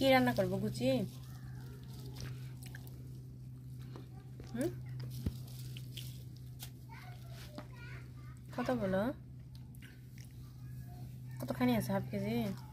কি রান্না করবো গুচি হুম কত বলো কতখানি আছে হাফ কেজি